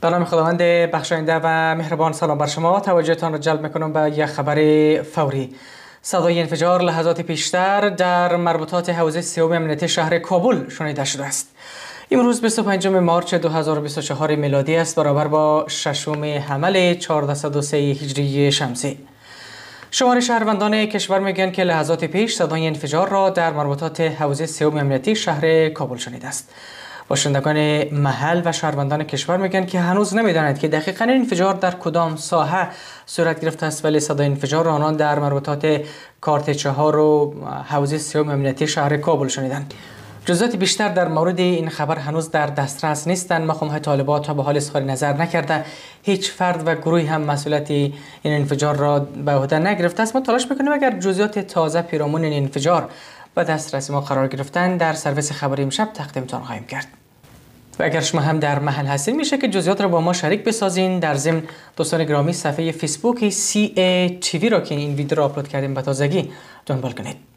به نام خداوند بخشاینده و مهربان سلام بر شما توجهتان را جلب میکنم به یک خبر فوری صدای انفجار لحظات پیشتر در مربوطات حوزه سیوم امنیتی شهر کابل شنیده شده است امروز 25 مارچ 2024 میلادی است برابر با ششم حمل 1403 هجری شمسی شماره شهروندان کشور میگن که لحظات پیش صدای انفجار را در مربوطات حوزه سیوم امنیتی شهر کابل شنیده است باشندگان محل و شهروندان کشور میگن که هنوز نمیدانند که دقیقا انفجار در کدام ساحه صورت گرفته است ولی صدای انفجار را آنان در مربوطات کارت چهار و حوزه سیوم امنیتی شهر کابل شنیدند جزئیات بیشتر در مورد این خبر هنوز در دسترس نیستند مخمه های طالبان ها به حال اظهار نظر نکرده هیچ فرد و گروهی هم مسئولیت این انفجار را به عهده نگرفته است ما تلاش میکنیم اگر جزئیات تازه پیرامون این انفجار و دسترسی ما قرار گرفتن در سرویس خبری امشب تقدیمتان خواهیم کرد و اگر شما هم در محل هستین میشه که جزئیات را با ما شریک بسازین در ضمن دوستان گرامی صفحه فیسبوک سی ای را که این ویدیو را آپلود کردیم به تازگی دنبال کنید